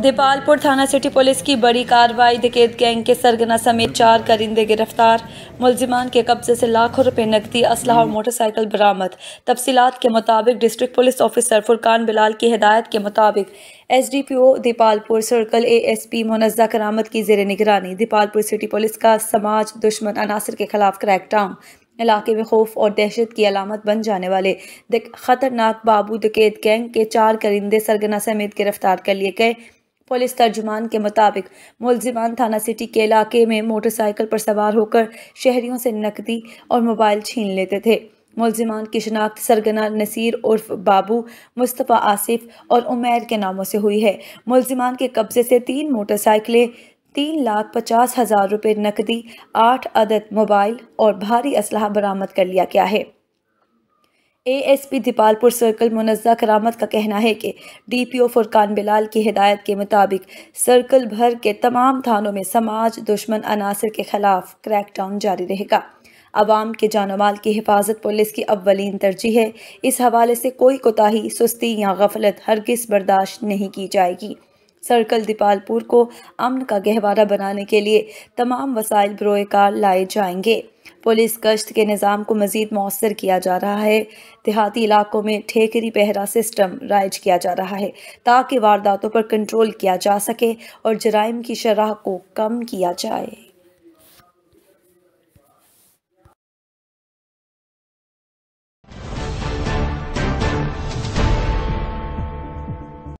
देपालपुर थाना city police की बड़ी कार्रवाई दिकेत गैंग के सरगना समेत चार करिंदे गिरफ्तार मुलजिमान के कब्जे से लाखों रुपए नकदी असलाह और मोटरसाइकिल बरामद तफसीत के मुताबिक district police officer Furqan Bilal की हिदायत के मुताबिक S D P O Dipalpur circle A S P Munazza Karamat की जेर निगरानी दीपालपुर सिटी पुलिस का समाज दुश्मन अनासर के खिलाफ क्रैकडाउन इलाके में खौफ और दहशत की अलामत बन जाने वाले ख़तरनाक बाबू दकेत गैंग के चार करिंदे सरगना समेत गिरफ्तार कर लिए गए पुलिस तर्जुमान के मुताबिक मुलजिमान थाना सिटी के इलाके में मोटरसाइकिल पर सवार होकर शहरियों से नकदी और मोबाइल छीन लेते थे मुलजिमान की शनाख्त सरगना नसीर उर्फ बाबू मुस्तफ़ा आसिफ और उमैर के नामों से हुई है मुलजिमान के कब्ज़े से तीन मोटरसाइकिलें तीन लाख पचास हज़ार रुपये नकदी आठ अदद मोबाइल और भारी असलाह बरामद कर लिया गया है A S P Dipalpur circle Munazza Karamat का कहना है कि D P O Furqan Bilal की हिदायत के मुताबिक सर्कल भर के तमाम थानों में समाज दुश्मन अनासर के खिलाफ क्रैकडाउन जारी रहेगा आवाम के जान माल की हिफाजत पुलिस की अवलिन तरजीह है इस हवाले से कोई कोताही सुस्ती या गफलत हरगिस बर्दाश्त नहीं की जाएगी सर्कल दीपालपुर को अमन का गहवारा बनाने के लिए तमाम वसाइल बरोकार लाए जाएंगे पुलिस गश्त के निज़ाम को मज़ीद मौसर किया जा रहा है देहाती इलाकों में ठेकरी पहरा सिस्टम राइज किया जा रहा है ताकि वारदातों पर कंट्रोल किया जा सके और जराइम की शराह को कम किया जाए